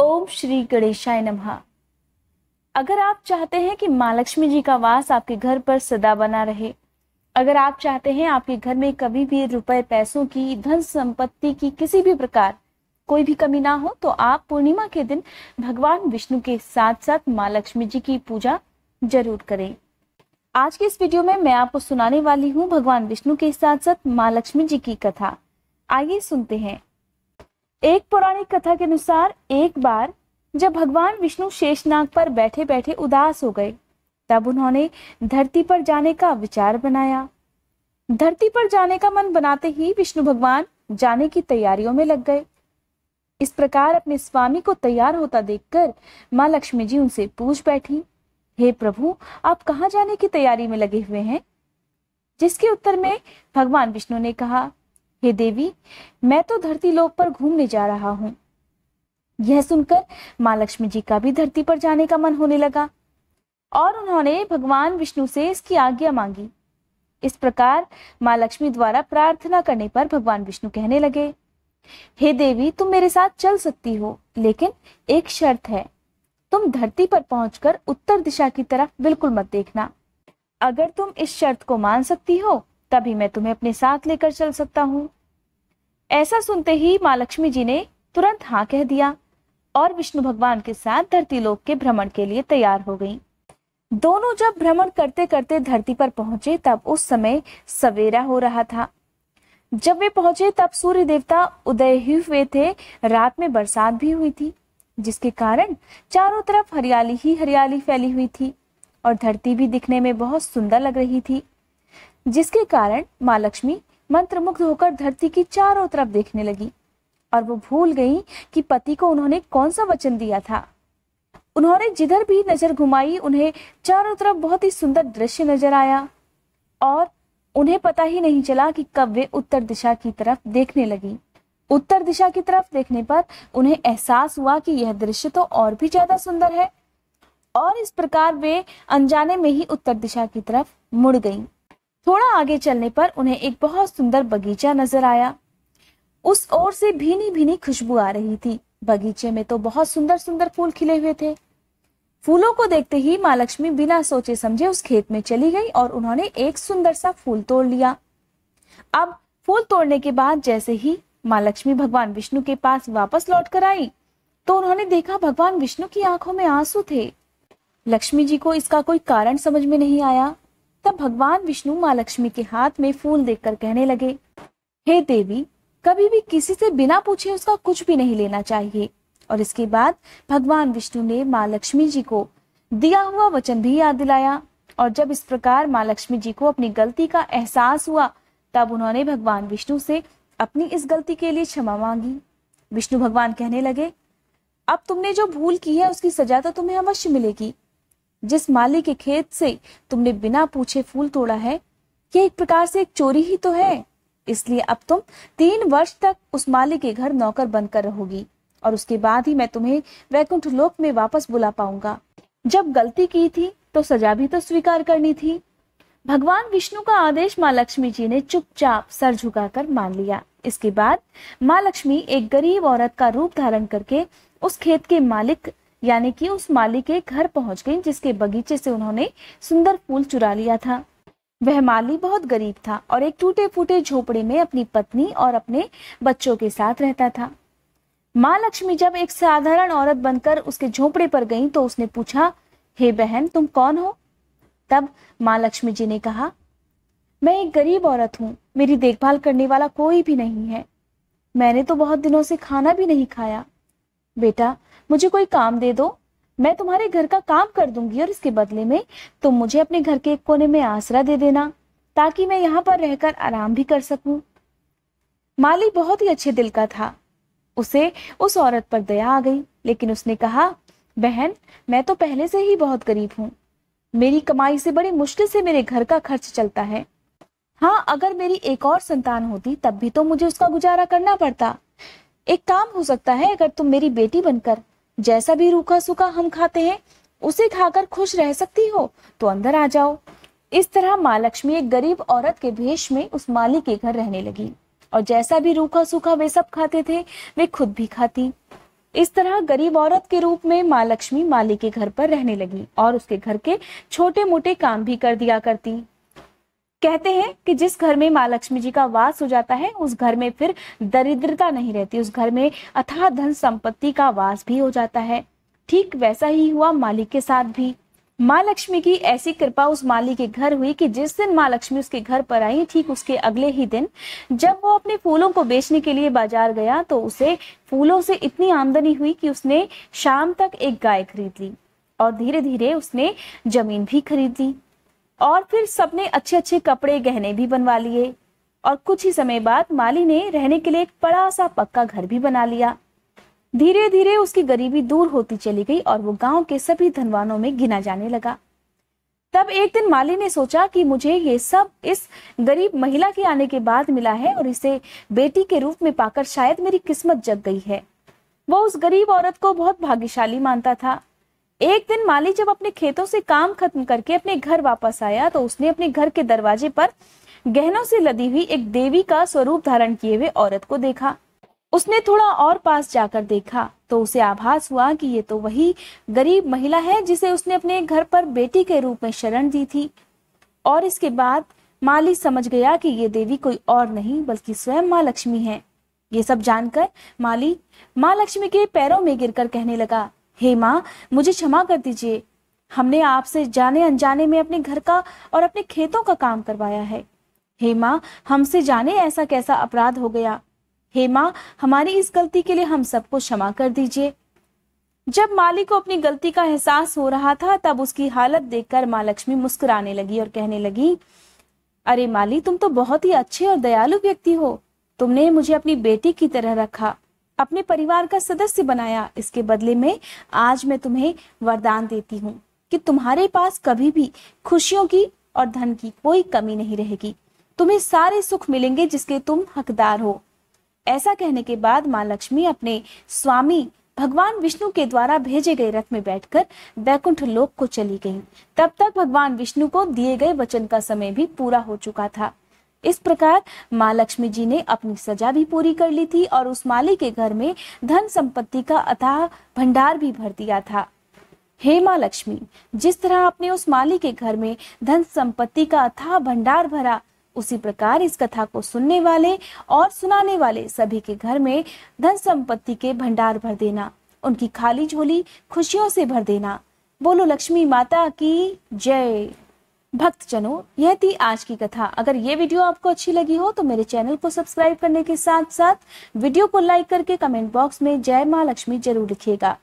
ओम श्री गणेशाय नमः अगर आप चाहते हैं कि माँ लक्ष्मी जी का वास आपके घर पर सदा बना रहे अगर आप चाहते हैं आपके घर में कभी भी रुपए पैसों की धन संपत्ति की किसी भी प्रकार कोई भी कमी ना हो तो आप पूर्णिमा के दिन भगवान विष्णु के साथ साथ माँ लक्ष्मी जी की पूजा जरूर करें आज के इस वीडियो में मैं आपको सुनाने वाली हूँ भगवान विष्णु के साथ साथ माँ लक्ष्मी जी की कथा आइए सुनते हैं एक पौराणिक कथा के अनुसार एक बार जब भगवान विष्णु शेषनाग पर बैठे बैठे उदास हो गए तब उन्होंने धरती पर जाने का विचार बनाया धरती पर जाने का मन बनाते ही विष्णु भगवान जाने की तैयारियों में लग गए इस प्रकार अपने स्वामी को तैयार होता देखकर माँ लक्ष्मी जी उनसे पूछ बैठी हे प्रभु आप कहाँ जाने की तैयारी में लगे हुए हैं जिसके उत्तर में भगवान विष्णु ने कहा हे देवी मैं तो धरती लोक पर घूमने जा रहा हूँ यह सुनकर माँ लक्ष्मी जी का भी धरती पर जाने का मन होने लगा और उन्होंने भगवान विष्णु से इसकी आज्ञा मांगी इस प्रकार माँ लक्ष्मी द्वारा प्रार्थना करने पर भगवान विष्णु कहने लगे हे देवी तुम मेरे साथ चल सकती हो लेकिन एक शर्त है तुम धरती पर पहुंचकर उत्तर दिशा की तरफ बिल्कुल मत देखना अगर तुम इस शर्त को मान सकती हो तभी मैं तुम्हें अपने साथ लेकर चल सकता हूँ ऐसा सुनते ही माँ लक्ष्मी जी ने तुरंत हाँ कह दिया और विष्णु भगवान के साथ धरती लोक के भ्रमण के लिए तैयार हो गई दोनों जब भ्रमण करते करते धरती पर पहुंचे तब उस समय सवेरा हो रहा था जब वे पहुंचे तब सूर्य देवता उदय ही हुए थे रात में बरसात भी हुई थी जिसके कारण चारों तरफ हरियाली ही हरियाली फैली हुई थी और धरती भी दिखने में बहुत सुंदर लग रही थी जिसके कारण माँ लक्ष्मी मुग्ध होकर धरती की चारों तरफ देखने लगी और वो भूल गई कि पति को उन्होंने कौन सा वचन दिया था उन्होंने जिधर भी नजर घुमाई उन्हें चारों तरफ बहुत ही सुंदर दृश्य नजर आया और उन्हें पता ही नहीं चला कि कब वे उत्तर दिशा की तरफ देखने लगी उत्तर दिशा की तरफ देखने पर उन्हें एहसास हुआ कि यह दृश्य तो और भी ज्यादा सुंदर है और इस प्रकार वे अनजाने में ही उत्तर दिशा की तरफ मुड़ गईं। थोड़ा आगे चलने पर उन्हें एक बहुत सुंदर बगीचा नजर आया उस ओर से भीनी भीनी खुशबू आ रही थी बगीचे में तो बहुत सुंदर सुंदर फूल खिले हुए थे फूलों को देखते ही माँ लक्ष्मी बिना सोचे समझे उस खेत में चली गई और उन्होंने एक सुंदर सा फूल तोड़ लिया अब फूल तोड़ने के बाद जैसे ही माँ लक्ष्मी भगवान विष्णु के पास वापस लौट कर आई तो उन्होंने देखा भगवान विष्णु की आंखों में आंसू थे लक्ष्मी जी को इसका कोई कारण समझ में नहीं आया तब भगवान विष्णु माँ लक्ष्मी के हाथ में फूल देखकर कहने लगे हे देवी कभी भी किसी से बिना पूछे उसका कुछ भी नहीं लेना चाहिए और इसके बाद भगवान विष्णु ने माँ लक्ष्मी जी को दिया हुआ वचन भी याद दिलाया और जब इस प्रकार माँ लक्ष्मी जी को अपनी गलती का एहसास हुआ तब उन्होंने भगवान विष्णु से अपनी इस गलती के लिए क्षमा मांगी विष्णु भगवान कहने लगे अब तुमने जो भूल की है उसकी सजा तो तुम्हें अवश्य मिलेगी जिस माली के खेत से तुमने बिना पूछे फूल तोड़ा है यह एक प्रकार से एक चोरी ही तो है इसलिए अब तुम तीन वर्ष तक उस माली के घर नौकर बनकर रहोगी और उसके बाद ही मैं तुम्हें वैकुंठ लोक में वापस बुला पाऊंगा जब गलती की थी तो सजा भी तो स्वीकार करनी थी भगवान विष्णु का आदेश माँ लक्ष्मी जी ने चुपचाप सर झुकाकर मान लिया इसके बाद माँ लक्ष्मी एक गरीब औरत का रूप धारण करके उस खेत के मालिक यानी कि उस माली के घर पहुंच गई जिसके बगीचे से उन्होंने सुंदर फूल चुरा लिया था वह माली बहुत गरीब था और एक टूटे फूटे झोपड़े में अपनी पत्नी और अपने बच्चों के साथ रहता था माँ लक्ष्मी जब एक साधारण औरत बनकर उसके झोपड़े पर गई तो उसने पूछा हे hey बहन तुम कौन हो तब माँ लक्ष्मी जी ने कहा मैं एक गरीब औरत हूँ मेरी देखभाल करने वाला कोई भी नहीं है मैंने तो बहुत दिनों से खाना भी नहीं खाया बेटा मुझे कोई काम दे दो मैं तुम्हारे घर का काम कर दूंगी और इसके बदले में तुम मुझे अपने घर के एक कोने में आसरा दे देना ताकि मैं यहाँ पर रहकर आराम भी कर सकूं माली बहुत ही अच्छे दिल का था उसे उस औरत पर दया आ गई लेकिन उसने कहा बहन मैं तो पहले से ही बहुत गरीब हूँ मेरी कमाई से बड़ी मुश्किल से मेरे घर का खर्च चलता है हाँ अगर मेरी एक और संतान होती तब भी तो मुझे उसका गुजारा करना पड़ता एक काम हो सकता है अगर तुम मेरी बेटी बनकर जैसा भी रूखा सूखा हम खाते हैं उसे खाकर खुश रह सकती हो तो अंदर आ जाओ इस तरह माँ लक्ष्मी एक गरीब औरत के भेष में उस माली के घर रहने लगी और जैसा भी रूखा सूखा वे सब खाते थे वे खुद भी खाती इस तरह गरीब औरत के रूप में माँ लक्ष्मी माली के घर पर रहने लगी और उसके घर के छोटे मोटे काम भी कर दिया करती कहते हैं कि जिस घर में माँ लक्ष्मी जी का वास हो जाता है उस घर में फिर दरिद्रता नहीं रहती उस घर में अथाह धन संपत्ति का वास भी हो जाता है ठीक वैसा ही हुआ मालिक के साथ भी माँ लक्ष्मी की ऐसी कृपा उस माली के घर हुई कि जिस दिन माँ लक्ष्मी उसके घर पर आई ठीक उसके अगले ही दिन जब वो अपने फूलों को बेचने के लिए बाजार गया तो उसे फूलों से इतनी आमदनी हुई कि उसने शाम तक एक गाय खरीद ली और धीरे धीरे उसने जमीन भी खरीद ली और फिर सबने अच्छे अच्छे कपड़े गहने भी बनवा लिए और कुछ ही समय बाद माली ने रहने के लिए एक बड़ा सा पक्का घर भी बना लिया धीरे धीरे उसकी गरीबी दूर होती चली गई और वो गांव के सभी धनवानों में गिना जाने लगा तब एक दिन माली ने सोचा कि मुझे ये सब इस गरीब महिला के आने के बाद मिला है और इसे बेटी के रूप में पाकर शायद मेरी किस्मत जग गई है वो उस गरीब औरत को बहुत भाग्यशाली मानता था एक दिन माली जब अपने खेतों से काम खत्म करके अपने घर वापस आया तो उसने अपने घर के दरवाजे पर गहनों से लदी हुई एक देवी का स्वरूप धारण किए हुए औरत को देखा उसने थोड़ा और पास जाकर देखा तो उसे आभास हुआ कि ये तो वही गरीब महिला है जिसे उसने अपने घर पर बेटी के रूप में शरण दी थी और इसके बाद माली समझ गया कि ये देवी कोई और नहीं बल्कि स्वयं माँ लक्ष्मी है ये सब जानकर माली माँ लक्ष्मी के पैरों में गिरकर कहने लगा हे माँ मुझे क्षमा कर दीजिए हमने आपसे जाने अनजाने में अपने घर का और अपने खेतों का काम करवाया है हे माँ हमसे जाने ऐसा कैसा अपराध हो गया हे माँ हमारी इस गलती के लिए हम सबको क्षमा कर दीजिए जब माली को अपनी गलती का एहसास हो रहा था तब उसकी हालत देखकर माँ लक्ष्मी मुस्कुराने लगी और कहने लगी अरे माली तुम तो बहुत ही अच्छे और दयालु व्यक्ति हो तुमने मुझे अपनी बेटी की तरह रखा अपने परिवार का सदस्य बनाया इसके बदले में आज मैं तुम्हें वरदान देती हूँ कि तुम्हारे पास कभी भी खुशियों की और धन की कोई कमी नहीं रहेगी तुम्हें सारे सुख मिलेंगे जिसके तुम हकदार हो ऐसा कहने के बाद माँ लक्ष्मी अपने स्वामी भगवान विष्णु के द्वारा भेजे गए रथ में बैठकर वैकुंठ लोक को चली गईं। तब तक भगवान विष्णु को दिए गए वचन का समय भी पूरा हो चुका था इस प्रकार माँ लक्ष्मी जी ने अपनी सजा भी पूरी कर ली थी और उस माली के घर में धन संपत्ति का अथाह भंडार भी भर दिया था हे माँ लक्ष्मी जिस तरह आपने उस माली के घर में धन संपत्ति का अथाह भंडार भरा उसी प्रकार इस कथा को सुनने वाले और सुनाने वाले सभी के घर में धन संपत्ति के भंडार भर देना उनकी खाली झोली खुशियों से भर देना बोलो लक्ष्मी माता की जय भक्तजनों यह थी आज की कथा अगर ये वीडियो आपको अच्छी लगी हो तो मेरे चैनल को सब्सक्राइब करने के साथ साथ वीडियो को लाइक करके कमेंट बॉक्स में जय माँ लक्ष्मी जरूर लिखिएगा